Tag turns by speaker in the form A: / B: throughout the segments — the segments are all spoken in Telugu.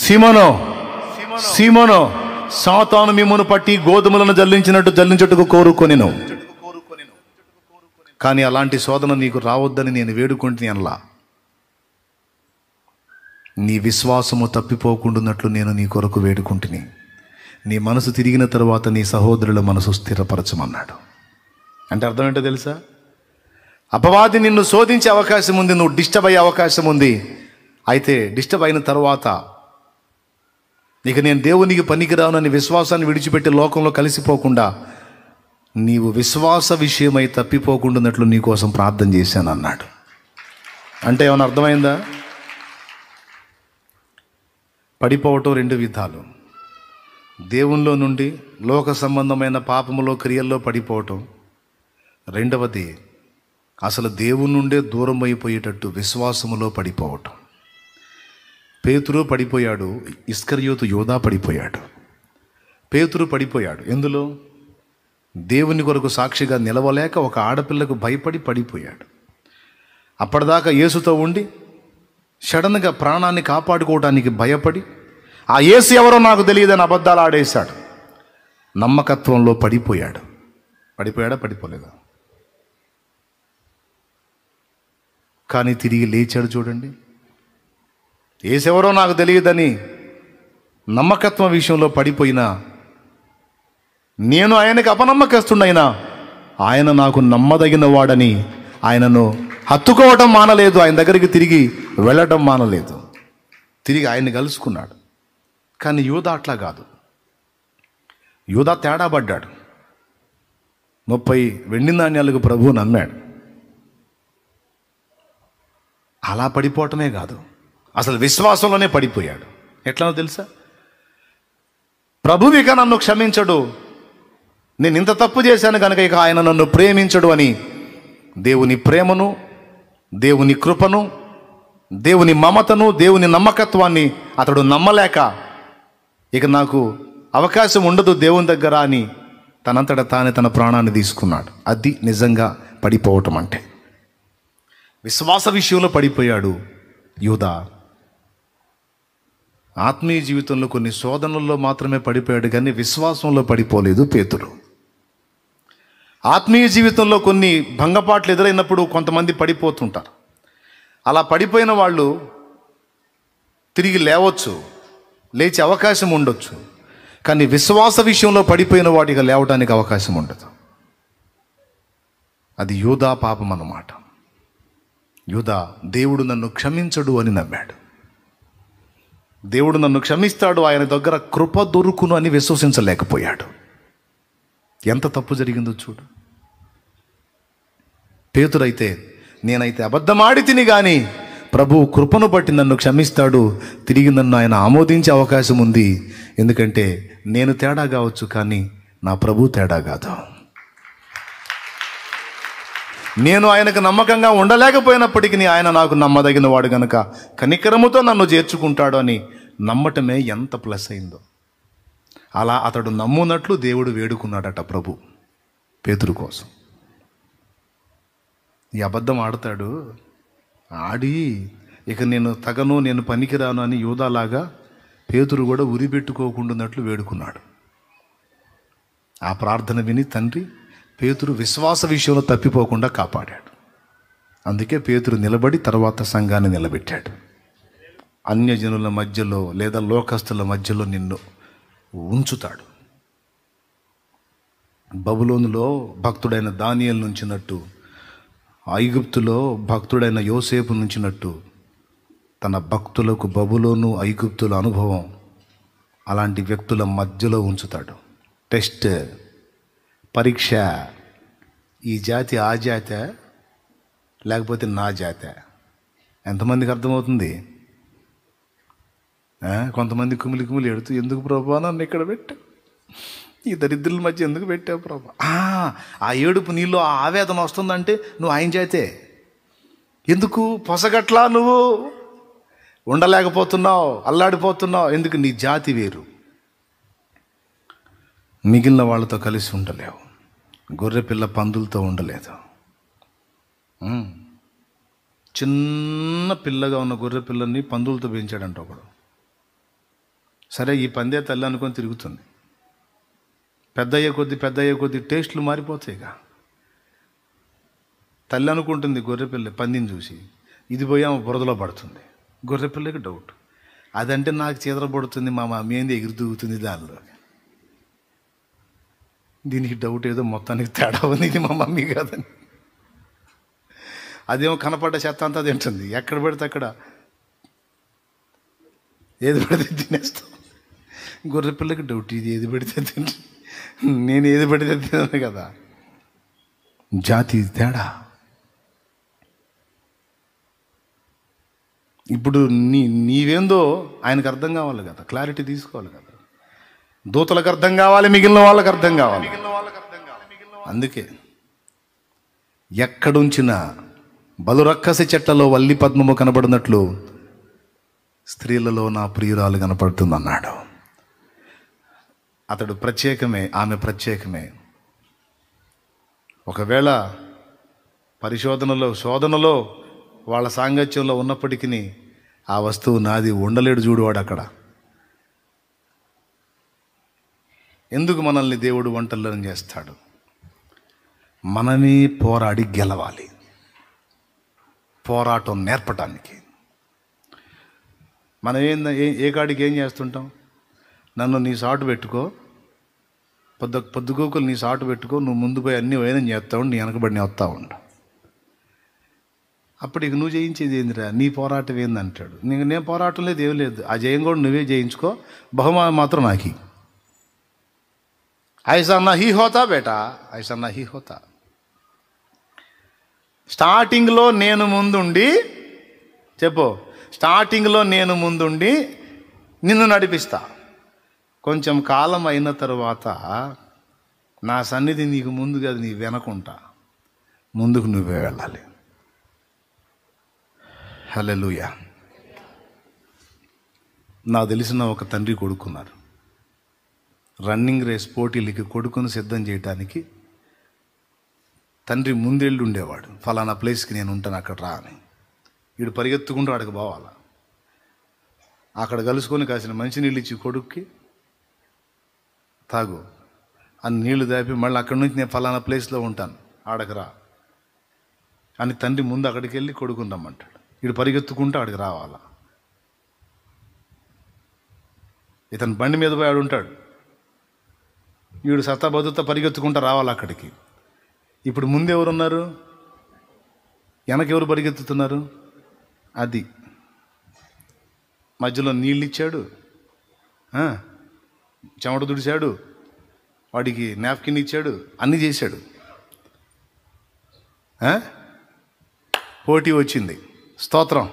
A: సీమోను సీమోను సాతాను మిమ్మను పట్టి గోధుమలను జల్లించినట్టు జల్లించుటకు కోరుకొనిను కానీ అలాంటి శోధన నీకు రావద్దని నేను వేడుకుంటుని అనలా నీ విశ్వాసము తప్పిపోకుండాన్నట్లు నేను నీ కొరకు వేడుకుంటుని నీ మనసు తిరిగిన తర్వాత నీ సహోదరుల మనసు స్థిరపరచమన్నాడు అంటే అర్థం ఏంటో తెలుసా అపవాది నిన్ను శోధించే అవకాశం ఉంది నువ్వు డిస్టర్బ్ అయ్యే అవకాశం ఉంది అయితే డిస్టర్బ్ అయిన తర్వాత ఇక నేను దేవునికి పనికిరానని విశ్వాసాన్ని విడిచిపెట్టి లోకంలో కలిసిపోకుండా నీవు విశ్వాస విషయమై తప్పిపోకుండాన్నట్లు నీకోసం ప్రార్థన చేశాను అన్నాడు అంటే ఏమైనా అర్థమైందా పడిపోవటం రెండు విధాలు దేవునిలో నుండి లోక సంబంధమైన పాపములో క్రియల్లో పడిపోవటం రెండవది అసలు దేవుని నుండే దూరం అయిపోయేటట్టు విశ్వాసములో పడిపోవటం పేతురు పడిపోయాడు ఇస్కర్యోతు యోధా పడిపోయాడు పేతురు పడిపోయాడు ఎందులో దేవుని కొరకు సాక్షిగా నిలవలేక ఒక ఆడపిల్లకు భయపడి పడిపోయాడు అప్పటిదాకా యేసుతో ఉండి సడన్గా ప్రాణాన్ని కాపాడుకోవడానికి భయపడి ఆ యేసు ఎవరో నాకు తెలియదని అబద్ధాలు ఆడేశాడు నమ్మకత్వంలో పడిపోయాడు పడిపోయాడా పడిపోలేదా కానీ తిరిగి లేచాడు చూడండి ఏసెవరో నాకు తెలియదని నమ్మకత్వం విషయంలో పడిపోయినా నేను ఆయనకు అపనమ్మకస్తుండైనా ఆయన నాకు నమ్మదగిన వాడని ఆయనను హత్తుకోవటం మానలేదు ఆయన దగ్గరికి తిరిగి వెళ్ళటం మానలేదు తిరిగి ఆయన్ని కలుసుకున్నాడు కానీ యూధ అట్లా కాదు యూధ తేడా పడ్డాడు ముప్పై వెండి నాణ్యాలకు ప్రభువు నమ్మాడు అలా పడిపోవటమే కాదు అసలు విశ్వాసంలోనే పడిపోయాడు ఎట్లానో తెలుసా ప్రభువిక ఇక నన్ను క్షమించడు నేను ఇంత తప్పు చేశాను కనుక ఇక ఆయన నన్ను ప్రేమించడు అని దేవుని ప్రేమను దేవుని కృపను దేవుని మమతను దేవుని నమ్మకత్వాన్ని అతడు నమ్మలేక ఇక నాకు అవకాశం ఉండదు దేవుని దగ్గర అని తనంతట తానే తన ప్రాణాన్ని తీసుకున్నాడు అది నిజంగా పడిపోవటం అంటే విశ్వాస విషయంలో పడిపోయాడు యూదా ఆత్మీయ జీవితంలో కొన్ని శోధనల్లో మాత్రమే పడిపోయాడు కానీ విశ్వాసంలో పడిపోలేదు పేతుడు ఆత్మీయ జీవితంలో కొన్ని భంగపాట్లు ఎదురైనప్పుడు కొంతమంది పడిపోతుంటారు అలా పడిపోయిన వాళ్ళు తిరిగి లేవచ్చు లేచే అవకాశం ఉండొచ్చు కానీ విశ్వాస విషయంలో పడిపోయిన వాటిగా లేవడానికి అవకాశం ఉండదు అది యూదా పాపం అన్నమాట యూదా దేవుడు నన్ను క్షమించడు అని నమ్మాడు దేవుడు నన్ను క్షమిస్తాడు ఆయన దగ్గర కృప దొరుకును అని విశ్వసించలేకపోయాడు ఎంత తప్పు జరిగిందో చూడు పేతుడైతే నేనైతే అబద్ధమాడి తిని కానీ ప్రభు కృపను బట్టి నన్ను క్షమిస్తాడు తిరిగి నన్ను ఆయన ఆమోదించే అవకాశం ఉంది ఎందుకంటే నేను తేడా కావచ్చు కానీ నా ప్రభు తేడా కాదు నేను ఆయనకు నమ్మకంగా ఉండలేకపోయినప్పటికీ ఆయన నాకు నమ్మదగిన వాడు గనుక కనికరముతో నన్ను చేర్చుకుంటాడు అని నమ్మటమే ఎంత ప్లస్ అయిందో అలా అతడు నమ్మునట్లు దేవుడు వేడుకున్నాడట ప్రభు పేతురు కోసం ఈ అబద్ధం ఆడతాడు ఆడి ఇక నేను తగను నేను పనికిరాను అని యూదాలాగా పేతురు కూడా ఉరిపెట్టుకోకుండా వేడుకున్నాడు ఆ ప్రార్థన విని తండ్రి పేతురు విశ్వాస విషయంలో తప్పిపోకుండా కాపాడాడు అందుకే పేతురు నిలబడి తర్వాత సంఘాన్ని నిలబెట్టాడు అన్యజనుల మధ్యలో లేదా లోకస్తుల మధ్యలో నిన్ను ఉంచుతాడు బబులోనులో భక్తుడైన దానియల్ నుంచినట్టు ఐగుప్తులో భక్తుడైన యోసేపు నుంచినట్టు తన భక్తులకు బబులోను ఐగుప్తుల అనుభవం అలాంటి వ్యక్తుల మధ్యలో ఉంచుతాడు టెస్ట్ పరీక్ష ఈ జాతి ఆ జాత లేకపోతే నా జాత ఎంతమందికి అర్థమవుతుంది కొంతమంది కుమిలి కుమిలి ఎడుతూ ఎందుకు ప్రభా నన్ను ఇక్కడ పెట్టు ఈ దరిద్రుల మధ్య ఎందుకు పెట్టావు ప్రభా ఆ ఏడుపు నీళ్ళు ఆ ఆవేదన వస్తుందంటే నువ్వు ఆయన చేతే ఎందుకు పొసగట్లా నువ్వు ఉండలేకపోతున్నావు అల్లాడిపోతున్నావు ఎందుకు నీ జాతి వేరు మిగిలిన వాళ్ళతో కలిసి ఉండలేవు గొర్రెపిల్ల పందులతో ఉండలేదు చిన్న పిల్లగా ఉన్న గొర్రె పిల్లల్ని పందులతో పెంచాడంట ఒకడు సరే ఈ పందే తల్లి అనుకొని తిరుగుతుంది పెద్ద అయ్యే కొద్ది పెద్ద అయ్యే కొద్ది టేస్ట్లు మారిపోతాయిగా తల్లి అనుకుంటుంది గొర్రెపిల్ల పందిని చూసి ఇది పోయాము బురదలో పడుతుంది గొర్రెపిల్లకి డౌట్ అదంటే నాకు పడుతుంది మా మమ్మీ ఏంది ఎగురు దూగుతుంది దానిలోకి దీనికి డౌట్ ఏదో మొత్తానికి తేడా ఉంది ఇది మా మమ్మీ కాదని అదేమో కనపడ్డ చెత్త అంతా తింటుంది ఎక్కడ పెడితే అక్కడ ఏది పెడితే తినేస్తాం గొర్రె పిల్లకి డౌట్ ఇది ఏది పెడితే తింటు నేను ఏది పెడితే తినను కదా జాతి తేడా ఇప్పుడు నీ నీవేందో ఆయనకు అర్థం కావాలి కదా క్లారిటీ తీసుకోవాలి కదా దూతలకు అర్థం కావాలి మిగిలిన వాళ్ళకి అర్థం కావాలి అందుకే ఎక్కడుంచిన బలురక్కసి చెట్లలో వల్లి పద్మము కనబడినట్లు స్త్రీలలో నా ప్రియురాలు కనపడుతుంది అన్నాడు అతడు ప్రత్యేకమే ఆమె ప్రత్యేకమే ఒకవేళ పరిశోధనలో శోధనలో వాళ్ళ సాంగత్యంలో ఉన్నప్పటికీ ఆ వస్తువు నాది ఉండలేడు చూడువాడు అక్కడ ఎందుకు మనల్ని దేవుడు వంటలను చేస్తాడు మనమే పోరాడి గెలవాలి పోరాటం నేర్పటానికి మనం ఏం ఏ కాడికి ఏం చేస్తుంటాం నన్ను నీ సాటు పెట్టుకో పొద్దు పొద్దుగోకులు నీ సాటు పెట్టుకో నువ్వు ముందు పోయి అన్నీ చేస్తా చేస్తావు నీ వెనకబడిని వస్తా ఉండు అప్పుడు ఇక నువ్వు జయించేది ఏందిరా నీ పోరాటం ఏందంటాడు నీకు నేను పోరాటం లేదు ఏం లేదు ఆ జయం కూడా నువ్వే జయించుకో బహుమానం మాత్రం నాకు ऐसा नहीं होता बेटा ऐसा नहीं होता స్టార్టింగ్లో నేను ముందుండి చెప్పు స్టార్టింగ్లో నేను ముందుండి నిన్ను నడిపిస్తా కొంచెం కాలం అయిన తర్వాత నా సన్నిధి నీకు ముందు కాదు నీ వెనకుంటా ముందుకు నువ్వే వెళ్ళాలి హలో నాకు తెలిసిన ఒక తండ్రి కొడుకున్నారు రన్నింగ్ రేస్ పోటీలకి కొడుకును సిద్ధం చేయడానికి తండ్రి ముందెళ్ళి ఉండేవాడు ఫలానా ప్లేస్కి నేను ఉంటాను అక్కడ రా అని వీడు పరిగెత్తుకుంటూ అక్కడికి పోవాల అక్కడ కలుసుకొని కాసిన మంచినీళ్ళు ఇచ్చి కొడుక్కి తాగు అని నీళ్లు దాపి మళ్ళీ అక్కడి నుంచి నేను ఫలానా ప్లేస్లో ఉంటాను రా అని తండ్రి ముందు అక్కడికి వెళ్ళి కొడుకుని రమ్మంటాడు వీడు పరిగెత్తుకుంటూ ఆడికి రావాలా ఇతను బండి మీద పోయాడు ఉంటాడు వీడు సత్తాబతుత పరిగెత్తుకుంటూ రావాలి అక్కడికి ఇప్పుడు ముందెవరున్నారు వెనకెవరు పరిగెత్తుతున్నారు అది మధ్యలో నీళ్ళు ఇచ్చాడు చెమట దుడిచాడు వాడికి నాప్కిన్ ఇచ్చాడు అన్నీ చేశాడు పోటీ వచ్చింది స్తోత్రం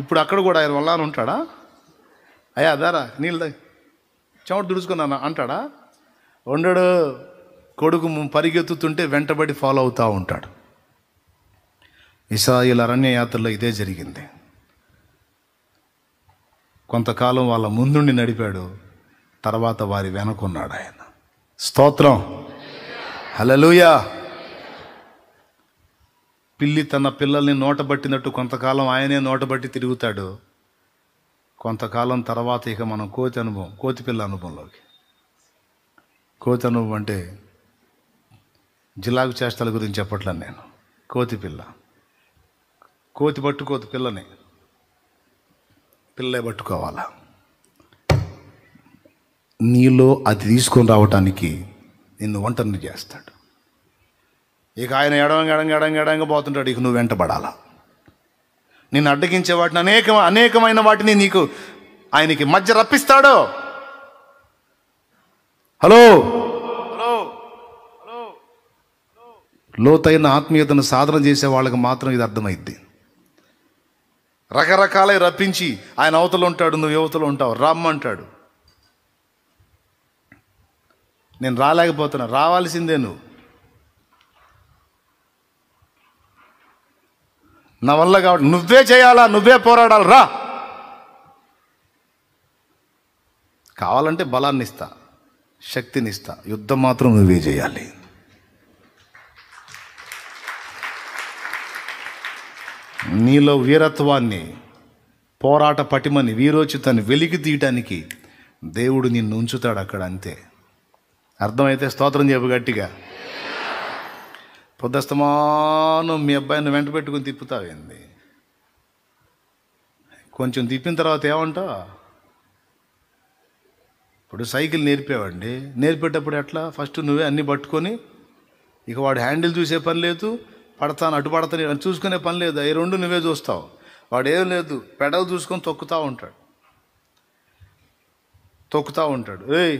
A: ఇప్పుడు అక్కడ కూడా ఆయన వల్లాను ఉంటాడా అయ్యా దారా నీళ్ళు చెమట దుడుచుకున్నాను అంటాడా ఉండడు కొడుకు పరిగెత్తుతుంటే వెంటబడి ఫాలో అవుతూ ఉంటాడు ఇస్రాయిల్ అరణ్య యాత్రలో ఇదే జరిగింది కొంతకాలం వాళ్ళ ముందుండి నడిపాడు తర్వాత వారి వెనకున్నాడు ఆయన స్తోత్రం హలలుయా పిల్లి తన పిల్లల్ని నోటబట్టినట్టు కొంతకాలం ఆయనే నోటబట్టి తిరుగుతాడు కొంతకాలం తర్వాత ఇక మనం కోతి అనుభవం కోతి పిల్ల అనుభవంలోకి కోతి నువ్వు అంటే జిల్లాకు చేష్టల గురించి చెప్పట్లేను నేను కోతి పిల్ల కోతి పట్టుకోతి పిల్లని పిల్లే పట్టుకోవాలా నీలో అది తీసుకొని రావటానికి నిన్ను ఒంటరిని చేస్తాడు ఇక ఆయన ఎడంగా ఎడంగా ఎడంగా ఎడంగా పోతుంటాడు ఇక నువ్వు వెంటబడాలా నిన్ను అడ్డగించే వాటిని అనేక అనేకమైన వాటిని నీకు ఆయనకి మధ్య రప్పిస్తాడో హలో లోతైన ఆత్మీయతను సాధన చేసే వాళ్ళకి మాత్రం ఇది అర్థమైద్ది రకరకాలై రప్పించి ఆయన అవతలు ఉంటాడు నువ్వు యువతలు ఉంటావు రమ్మంటాడు నేను రాలేకపోతున్నా రావాల్సిందే నువ్వు నా వల్ల కాబట్టి నువ్వే చేయాలా నువ్వే పోరాడాలి రా కావాలంటే బలాన్ని ఇస్తా శక్తినిస్తా యుద్ధం మాత్రం నువ్వే చేయాలి నీలో వీరత్వాన్ని పోరాట పటిమని వీరోచితాన్ని వెలికి తీయటానికి దేవుడు నిన్ను ఉంచుతాడు అక్కడ అంతే అర్థమైతే స్తోత్రం చెప్పు గట్టిగా పొద్దుస్తమాను మీ అబ్బాయిని వెంట పెట్టుకుని తిప్పుతావేంది కొంచెం తిప్పిన తర్వాత ఏమంటావు ఇప్పుడు సైకిల్ నేర్పేవండి నేర్పేటప్పుడు ఎట్లా ఫస్ట్ నువ్వే అన్నీ పట్టుకొని ఇక వాడు హ్యాండిల్ చూసే పని లేదు పడతాను అటు పడతాను చూసుకునే పని లేదు ఈ రెండు నువ్వే చూస్తావు వాడు ఏం లేదు పెడలు చూసుకొని తొక్కుతూ ఉంటాడు తొక్కుతూ ఉంటాడు ఏయ్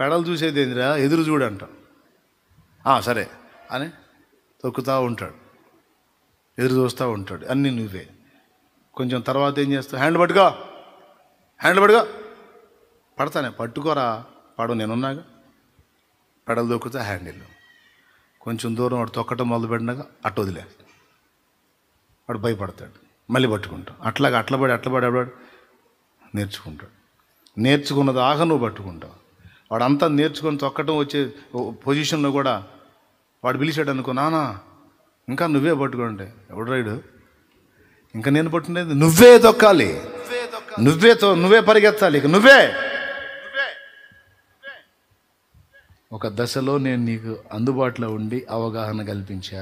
A: పెడలు చూసేది ఏందిరా ఎదురు చూడంట సరే అని తొక్కుతూ ఉంటాడు ఎదురు చూస్తూ ఉంటాడు అన్నీ నువ్వే కొంచెం తర్వాత ఏం చేస్తావు హ్యాండ్ పట్టుగా హ్యాండ్ పట్టుగా పడతానే పట్టుకోరా పడు నేనున్నాగా పెడలు దొక్కుతా హ్యాండిల్ కొంచెం దూరం వాడు తొక్కటం మొదలుపెట్టినాక అటు వదిలే వాడు భయపడతాడు మళ్ళీ పట్టుకుంటాడు అట్లాగా అట్లా పడి అట్లా పడి అట్లాడు నేర్చుకుంటాడు నేర్చుకున్నది ఆగ నువ్వు పట్టుకుంటావు వాడు అంతా నేర్చుకొని తొక్కటం వచ్చే పొజిషన్లో కూడా వాడు పిలిచాడు అనుకో నానా ఇంకా నువ్వే పట్టుకుంటే ఎవడు రైడు ఇంకా నేను పట్టుకునేది నువ్వే తొక్కాలి నువ్వే నువ్వే పరిగెత్తాలి ఇక నువ్వే ఒక దశలో నేను నీకు అందుబాటులో ఉండి అవగాహన కల్పించా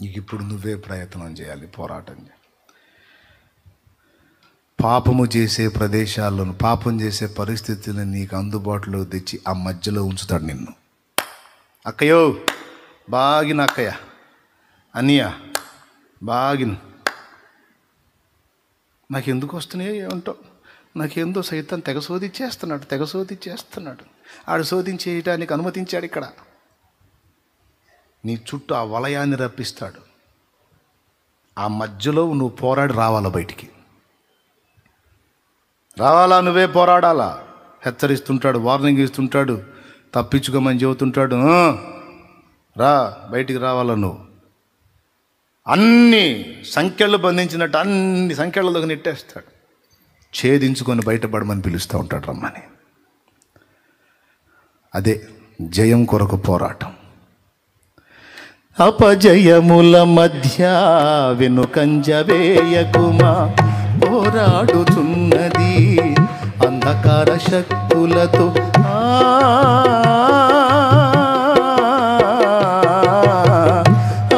A: నీకు ఇప్పుడు నువ్వే ప్రయత్నం చేయాలి పోరాటం చేయాలి పాపము చేసే ప్రదేశాలను పాపం చేసే పరిస్థితులను నీకు అందుబాటులో తెచ్చి ఆ మధ్యలో ఉంచుతాడు నిన్ను అక్కయో బాగిన అక్కయ్య అన్నయ్య బాగిన నాకెందుకు వస్తున్నాయో ఏమంటావు నాకేందో సైతం తెగ చేస్తున్నాడు తెగ చేస్తున్నాడు ఆడు శోధించేయటానికి అనుమతించాడు ఇక్కడ నీ చుట్టూ ఆ వలయాన్ని రప్పిస్తాడు ఆ మధ్యలో నువ్వు పోరాడి రావాలా బయటికి రావాలా నువ్వే పోరాడాలా హెచ్చరిస్తుంటాడు వార్నింగ్ ఇస్తుంటాడు తప్పించుకోమని చెబుతుంటాడు రా బయటికి రావాలా నువ్వు అన్ని సంఖ్యలు బంధించినట్టు అన్ని సంఖ్యలలోకి నెట్టేస్తాడు ఛేదించుకొని బయటపడమని పిలుస్తూ ఉంటాడు రమ్మని అదే జయం కొరకు పోరాటం
B: అపజయముల మధ్య వెనుకంజ వేయకుమా పోరాడుతున్నది అంధకార శక్తులతో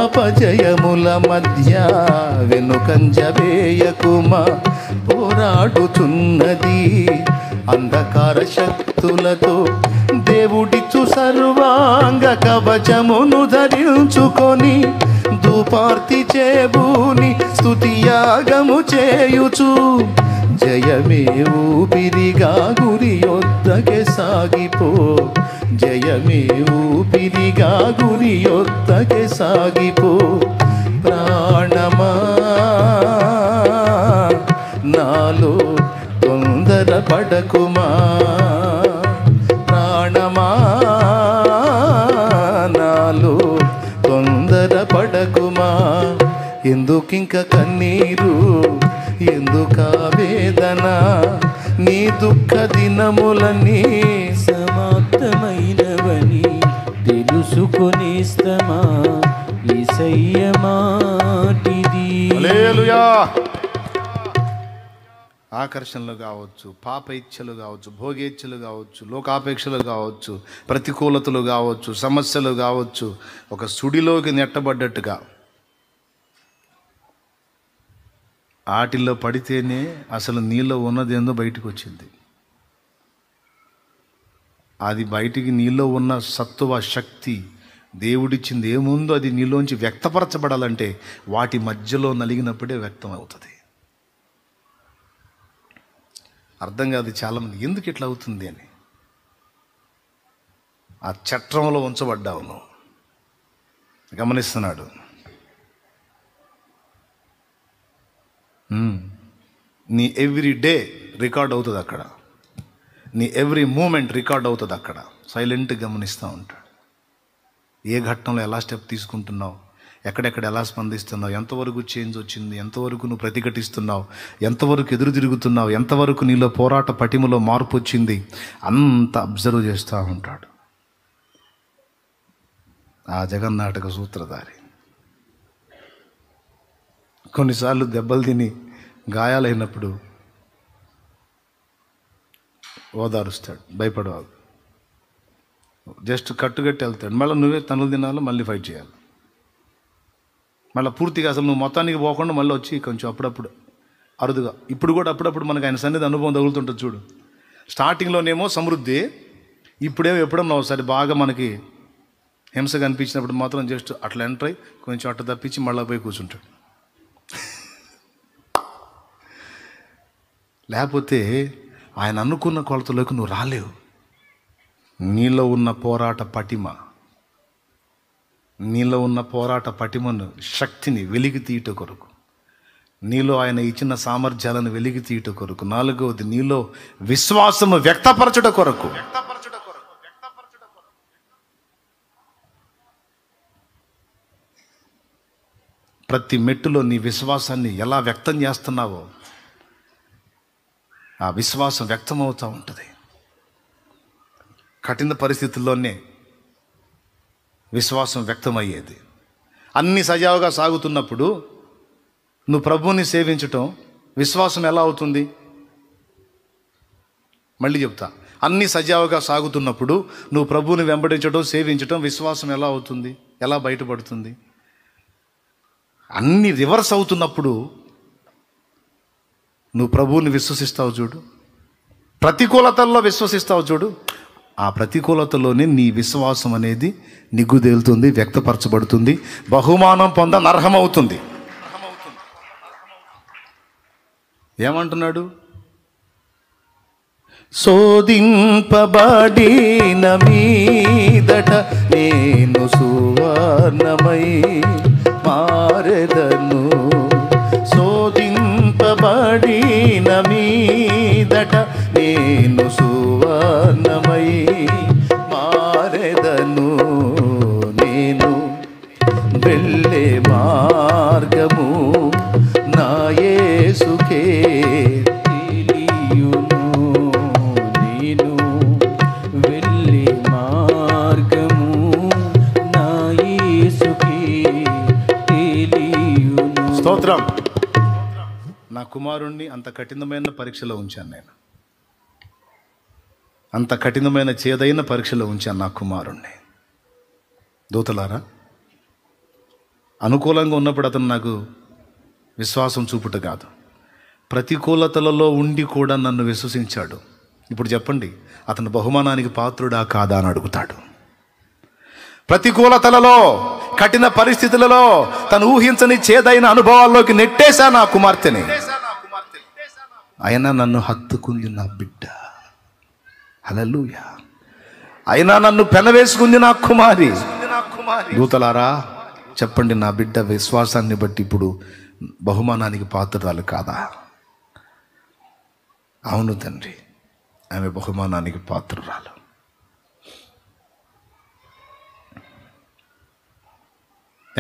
B: అపజయముల మధ్య వెనుకంజ వేయకుమా పోరాడుతున్నది అంధకార శక్తులతో దేవుడిచ్చు సర్వాంగ కవచమును ధరించుకొని దుపార్తి చేబూని స్థుతియాగము చేయుచు జయమే ఊపిరిగా గురి యొద్దకే సాగిపో జయమే ఊపిరిగా గురి యొద్దకే సాగిపో ప్రాణమా నాలో తొందర పడకుమా ఇంక కన్నీరు ఎందుకా వేదన నీ దుఃఖ దినములన్నీ సమాప్తమైనవని తెలుసుకొనిస్తమా ఈసయ్య
A: ఆకర్షణలు కావచ్చు పాప ఇచ్చలు కావచ్చు భోగేచ్ఛలు కావచ్చు లోకాపేక్షలు కావచ్చు ప్రతికూలతలు కావచ్చు సమస్యలు కావచ్చు ఒక సుడిలోకి నెట్టబడ్డట్టుగా ఆటిల్లో పడితేనే అసలు నీళ్ళు ఉన్నదేందో బయటకు వచ్చింది అది బయటికి నీళ్ళు ఉన్న సత్తువ శక్తి దేవుడిచ్చింది ఏముందో అది నీలోంచి వ్యక్తపరచబడాలంటే వాటి మధ్యలో నలిగినప్పుడే వ్యక్తం అవుతుంది అర్థం కాదు చాలామంది ఎందుకు ఇట్లా అవుతుంది అని ఆ చట్రంలో ఉంచబడ్డావును గమనిస్తున్నాడు Hmm. నీ ఎవ్రీ డే రికార్డ్ అవుతుంది అక్కడ నీ ఎవ్రీ మూమెంట్ రికార్డ్ అవుతుంది అక్కడ సైలెంట్ గమనిస్తూ ఉంటాడు ఏ ఘట్టంలో ఎలా స్టెప్ తీసుకుంటున్నావు ఎక్కడెక్కడ ఎలా స్పందిస్తున్నావు ఎంతవరకు చేంజ్ వచ్చింది ఎంతవరకు నువ్వు ప్రతిఘటిస్తున్నావు ఎంతవరకు ఎదురు తిరుగుతున్నావు ఎంతవరకు నీలో పోరాట పటిమలో మార్పు వచ్చింది అంత అబ్జర్వ్ చేస్తూ ఉంటాడు ఆ జగన్నాటక సూత్రధారి కొన్నిసార్లు దెబ్బలు తిని గాయాలైనప్పుడు ఓదారుస్తాడు భయపడవాడు జస్ట్ కట్టుకట్టి వెళ్తాడు మళ్ళీ నువ్వే తనులు తినాలి మళ్ళీ ఫైట్ చేయాలి మళ్ళీ పూర్తిగా అసలు నువ్వు మొత్తానికి పోకుండా మళ్ళీ వచ్చి కొంచెం అప్పుడప్పుడు అరుదుగా ఇప్పుడు కూడా అప్పుడప్పుడు మనకు ఆయన సన్నిధి అనుభవం తగులుతుంటుంది చూడు స్టార్టింగ్లోనేమో సమృద్ధి ఇప్పుడేమో ఎప్పుడన్నా ఒకసారి బాగా మనకి హింస కనిపించినప్పుడు మాత్రం జస్ట్ అట్లా ఎంటర్ అయ్యి కొంచెం అట్ట తప్పించి మళ్ళీ పోయి కూర్చుంటాడు లేకపోతే ఆయన అనుకున్న కొలతలోకి నువ్వు రాలేవు నీలో ఉన్న పోరాట పటిమ నీలో ఉన్న పోరాట పటిమను శక్తిని వెలిగి తీయట కొరకు నీలో ఆయన ఇచ్చిన సామర్థ్యాలను వెలిగి తీయట కొరకు నాలుగవది నీలో విశ్వాసము వ్యక్తపరచుట కొరకు ప్రతి మెట్టులో నీ విశ్వాసాన్ని ఎలా వ్యక్తం చేస్తున్నావో ఆ విశ్వాసం వ్యక్తమవుతూ ఉంటుంది కఠిన పరిస్థితుల్లోనే విశ్వాసం వ్యక్తమయ్యేది అన్ని సజావుగా సాగుతున్నప్పుడు నువ్వు ప్రభువుని సేవించటం విశ్వాసం ఎలా అవుతుంది మళ్ళీ చెప్తా అన్ని సజావుగా సాగుతున్నప్పుడు నువ్వు ప్రభువుని వెంబడించడం సేవించడం విశ్వాసం ఎలా అవుతుంది ఎలా బయటపడుతుంది అన్ని రివర్స్ అవుతున్నప్పుడు నువ్వు ప్రభువుని విశ్వసిస్తావు చూడు ప్రతికూలతల్లో విశ్వసిస్తావు చూడు ఆ ప్రతికూలతలోనే నీ విశ్వాసం అనేది నిగ్గుదేలుతుంది వ్యక్తపరచబడుతుంది బహుమానం అర్హమవుతుంది ఏమంటున్నాడు
B: శోధింపబడిన మీదట నేను సువర్ణమై మారెదను పడిన మీదట నేను సువర్ణం
A: కుమారుణ్ణి అంత కఠినమైన పరీక్షలో ఉంచాను నేను అంత కఠినమైన చేదైన పరీక్షలో ఉంచాను నా కుమారుణ్ణి దూతలారా అనుకూలంగా ఉన్నప్పుడు అతను నాకు విశ్వాసం చూపుట కాదు ప్రతికూలతలలో ఉండి కూడా నన్ను విశ్వసించాడు ఇప్పుడు చెప్పండి అతను బహుమానానికి పాత్రుడా కాదా అని అడుగుతాడు ప్రతికూలతలలో కఠిన పరిస్థితులలో తను ఊహించని చేదైన అనుభవాల్లోకి నెట్టేశా నా కుమార్తెని అయినా నన్ను హత్తుకుంది నా బిడ్డ హలలుయ అయినా నన్ను పెనవేసుకుంది నా కుమారి దూతలారా చెప్పండి నా బిడ్డ విశ్వాసాన్ని బట్టి ఇప్పుడు బహుమానానికి పాత్రరాలు కాదా అవును తండ్రి ఆమె బహుమానానికి పాత్రరాలు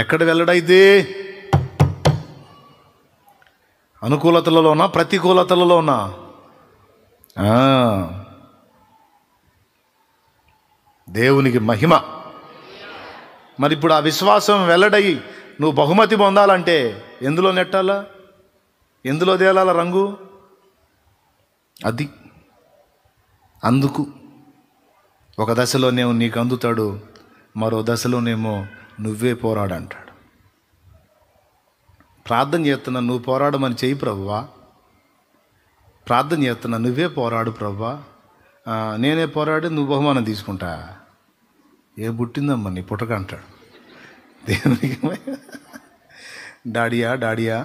A: ఎక్కడ వెళ్ళడైతే అనుకూలతలలోనా ప్రతికూలతలలోనా దేవునికి మహిమ మరి ఇప్పుడు ఆ విశ్వాసం వెల్లడయి నువ్వు బహుమతి పొందాలంటే ఎందులో నెట్టాలా ఎందులో తేలాల రంగు అది అందుకు ఒక దశలోనేమో నీకు అందుతాడు మరో దశలోనేమో నువ్వే పోరాడంటాడు ప్రార్థన చేస్తున్నా నువ్వు పోరాడమని చెయ్యి ప్రభువా ప్రార్థన చేస్తున్నా నువ్వే పోరాడు ప్రభువా నేనే పోరాడి నువ్వు బహుమానం తీసుకుంటా ఏ పుట్టిందమ్మా నీ పుట్టక అంటాడు దేవునికి డాడియా డాడియా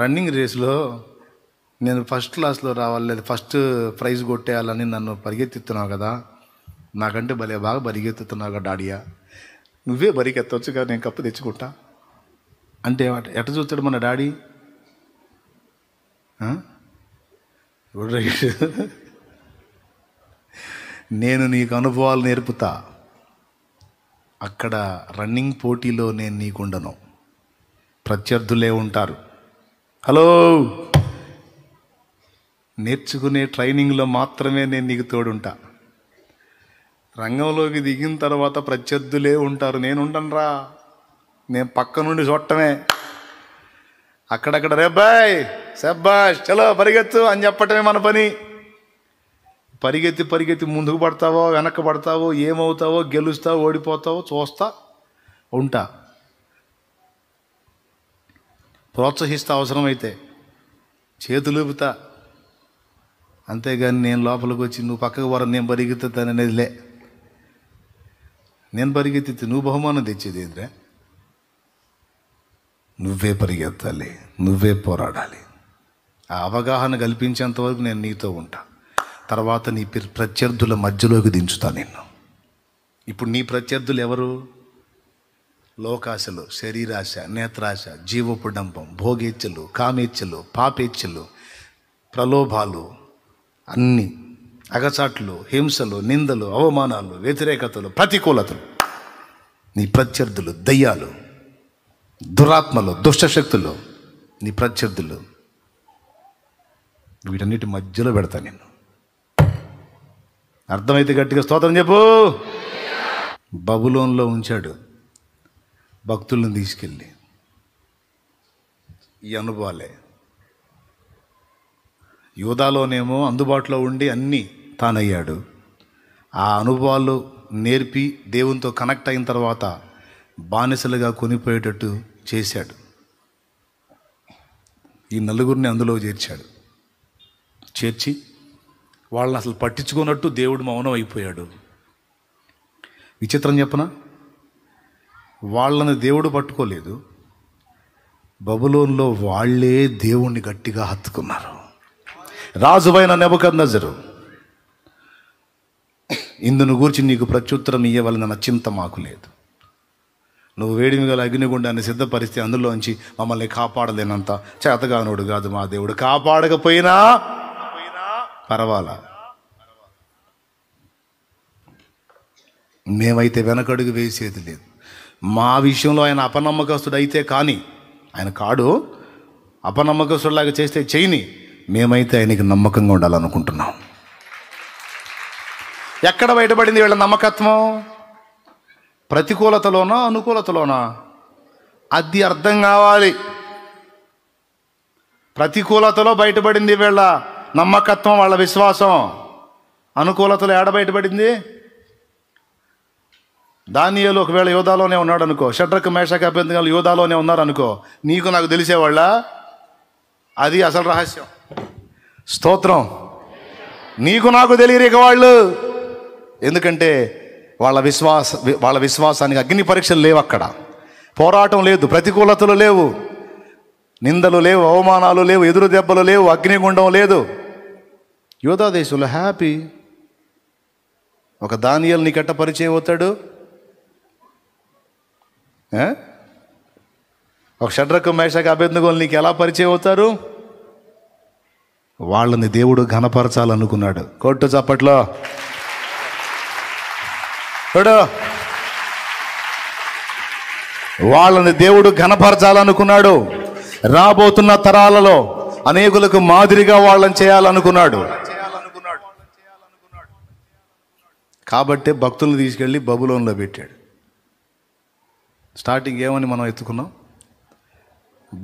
A: రన్నింగ్ రేస్లో నేను ఫస్ట్ క్లాస్లో రావాలి లేదా ఫస్ట్ ప్రైజ్ కొట్టేయాలని నన్ను పరిగెత్తిస్తున్నావు కదా నాకంటే భలే బాగా పరిగెత్తుతున్నావు కదా డాడియా నువ్వే బరికెత్తవచ్చు కదా నేను కప్పు తెచ్చుకుంటా అంటే ఎట చూస్తాడు మన డాడీ గుడ్ రైట్ నేను నీకు అనుభవాలు నేర్పుతా అక్కడ రన్నింగ్ పోటీలో నేను నీకుండను ప్రత్యర్థులే ఉంటారు హలో నేర్చుకునే ట్రైనింగ్లో మాత్రమే నేను నీకు తోడుంటా రంగంలోకి దిగిన తర్వాత ప్రత్యర్థులే ఉంటారు నేను ఉండను రా నేను పక్క నుండి చూడటమే అక్కడక్కడ రేబ్బాయ్ సెబ్బాష్ చలో పరిగెత్తు అని చెప్పటమే మన పని పరిగెత్తి పరిగెత్తి ముందుకు పడతావో వెనక్కి పడతావో ఏమవుతావో గెలుస్తావో ఓడిపోతావో చూస్తా ఉంటా ప్రోత్సహిస్తా అవసరమైతే చేతులుపుతా అంతేగాని నేను లోపలికి వచ్చి నువ్వు పక్కకు వర నేను పరిగెత్తుతాననేది లే నేను పరిగెత్తితే నువ్వు బహుమానం తెచ్చేది ఏంద్రే నువ్వే పరిగెత్తాలి నువ్వే పోరాడాలి ఆ అవగాహన కల్పించేంతవరకు నేను నీతో ఉంటా తర్వాత నీ ప్రత్యర్థుల మధ్యలోకి దించుతా నిన్ను ఇప్పుడు నీ ప్రత్యర్థులు ఎవరు లోకాశలు శరీరాశ నేత్రాశ జీవపుడంబం భోగేచ్చలు కామేచ్చలు పాపేచ్చలు ప్రలోభాలు అన్ని అగచాట్లు హింసలు నిందలు అవమానాలు వ్యతిరేకతలు ప్రతికూలతలు నీ ప్రత్యర్థులు దయ్యాలు దురాత్మలు దుష్టశక్తులు నీ ప్రత్యర్థులు వీటన్నిటి మధ్యలో పెడతా నేను అర్థమైతే గట్టిగా స్తోత్రం చెప్పు బబులోన్లో ఉంచాడు భక్తులను తీసుకెళ్ళి ఈ అనుభవాలే యోధాలోనేమో అందుబాటులో ఉండి అన్నీ తానయ్యాడు ఆ అనుభవాలు నేర్పి దేవునితో కనెక్ట్ అయిన తర్వాత బానిసలుగా కొనిపోయేటట్టు చేశాడు ఈ నలుగురిని అందులో చేర్చాడు చేర్చి వాళ్ళని అసలు పట్టించుకున్నట్టు దేవుడు మౌనం అయిపోయాడు విచిత్రం చెప్పన వాళ్ళని దేవుడు పట్టుకోలేదు బబులోన్లో వాళ్ళే దేవుణ్ణి గట్టిగా హత్తుకున్నారు రాజువైన నెబక నజరు ఇందును గూర్చి నీకు ప్రత్యుత్తరం ఇయ్యవలన చింత మాకు లేదు నువ్వు వేడిమి గల అగ్నిగుండాన్ని సిద్ధపరిస్తే అందులోంచి మమ్మల్ని కాపాడలేనంత చేతగానుడు కాదు మా దేవుడు కాపాడకపోయినా పర్వాలా మేమైతే వెనకడుగు వేసేది లేదు మా విషయంలో ఆయన అపనమ్మకస్తుడు అయితే కానీ ఆయన కాడు అపనమ్మకస్తుడిలాగా చేస్తే చేయని మేమైతే ఆయనకి నమ్మకంగా ఉండాలనుకుంటున్నాం ఎక్కడ బయటపడింది వీళ్ళ నమ్మకత్వం ప్రతికూలతలోనా అనుకూలతలోనా అది అర్థం కావాలి ప్రతికూలతలో బయటపడింది వీళ్ళ నమ్మకత్వం వాళ్ళ విశ్వాసం అనుకూలతలో ఏడ బయటపడింది దానియలు ఒకవేళ యోధాలోనే ఉన్నాడు అనుకో షట్రక్ మేషక అభ్యంతరాలు యోధాలోనే ఉన్నారనుకో నీకు నాకు తెలిసేవాళ్ళ అది అసలు రహస్యం స్తోత్రం నీకు నాకు తెలియరిక వాళ్ళు ఎందుకంటే వాళ్ళ విశ్వాస వాళ్ళ విశ్వాసానికి అగ్ని పరీక్షలు లేవు అక్కడ పోరాటం లేదు ప్రతికూలతలు లేవు నిందలు లేవు అవమానాలు లేవు ఎదురు దెబ్బలు లేవు అగ్నిగుండం లేదు యోధా దేశంలో హ్యాపీ ఒక దానియల్ని కట్ట పరిచయం అవుతాడు ఒక షడ్రకు మేషక అభ్యర్థుగోలు నీకు ఎలా పరిచయం అవుతారు వాళ్ళని దేవుడు ఘనపరచాలనుకున్నాడు కోర్టు చప్పట్లో చూడు వాళ్ళని దేవుడు ఘనపరచాలనుకున్నాడు రాబోతున్న తరాలలో అనేకులకు మాదిరిగా వాళ్ళని చేయాలనుకున్నాడు కాబట్టే భక్తులను తీసుకెళ్ళి బబులోన్లో పెట్టాడు స్టార్టింగ్ ఏమని మనం ఎత్తుకున్నాం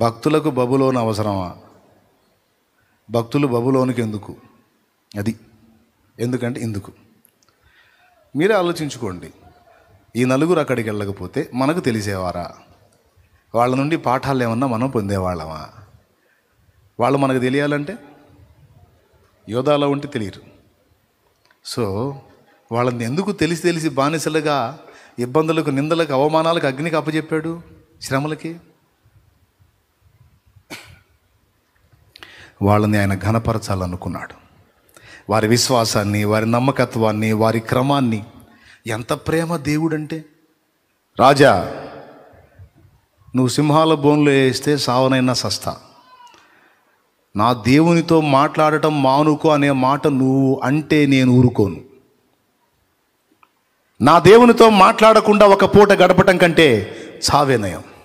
A: భక్తులకు బబులోన్ అవసరమా భక్తులు బబులోనికి ఎందుకు అది ఎందుకంటే ఇందుకు మీరే ఆలోచించుకోండి ఈ నలుగురు అక్కడికి వెళ్ళకపోతే మనకు తెలిసేవారా వాళ్ళ నుండి పాఠాలు ఏమన్నా మనం పొందేవాళ్ళమా వాళ్ళు మనకు తెలియాలంటే యోధాలో ఉంటే తెలియరు సో వాళ్ళని ఎందుకు తెలిసి తెలిసి బానిసలుగా ఇబ్బందులకు నిందలకు అవమానాలకు అగ్నికి అప్పచెప్పాడు శ్రమలకి వాళ్ళని ఆయన ఘనపరచాలనుకున్నాడు వారి విశ్వాసాన్ని వారి నమ్మకత్వాన్ని వారి క్రమాన్ని ఎంత ప్రేమ దేవుడంటే రాజా నువ్వు సింహాల బోన్లో వేస్తే సావనైనా సస్తా నా దేవునితో మాట్లాడటం మానుకో అనే మాట నువ్వు అంటే నేను ఊరుకోను నా దేవునితో మాట్లాడకుండా ఒక పూట గడపటం కంటే చావే నయం